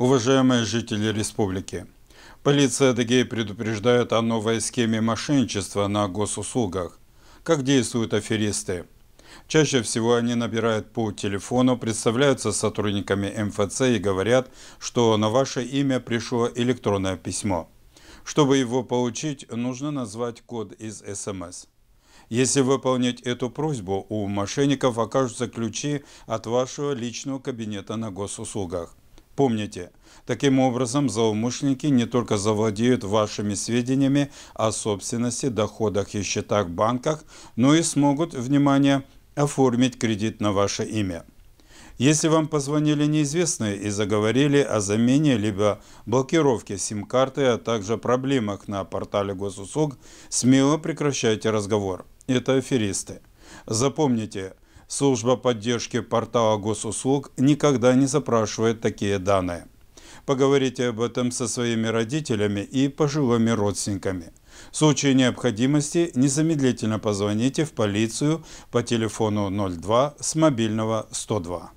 Уважаемые жители республики, полиция Адыгеи предупреждает о новой схеме мошенничества на госуслугах. Как действуют аферисты? Чаще всего они набирают по телефону, представляются сотрудниками МФЦ и говорят, что на ваше имя пришло электронное письмо. Чтобы его получить, нужно назвать код из СМС. Если выполнить эту просьбу, у мошенников окажутся ключи от вашего личного кабинета на госуслугах. Помните, таким образом злоумышленники не только завладеют вашими сведениями о собственности, доходах и счетах в банках, но и смогут, внимание, оформить кредит на ваше имя. Если вам позвонили неизвестные и заговорили о замене либо блокировке сим-карты, а также проблемах на портале госуслуг, смело прекращайте разговор. Это аферисты. Запомните, Служба поддержки портала госуслуг никогда не запрашивает такие данные. Поговорите об этом со своими родителями и пожилыми родственниками. В случае необходимости незамедлительно позвоните в полицию по телефону 02 с мобильного 102.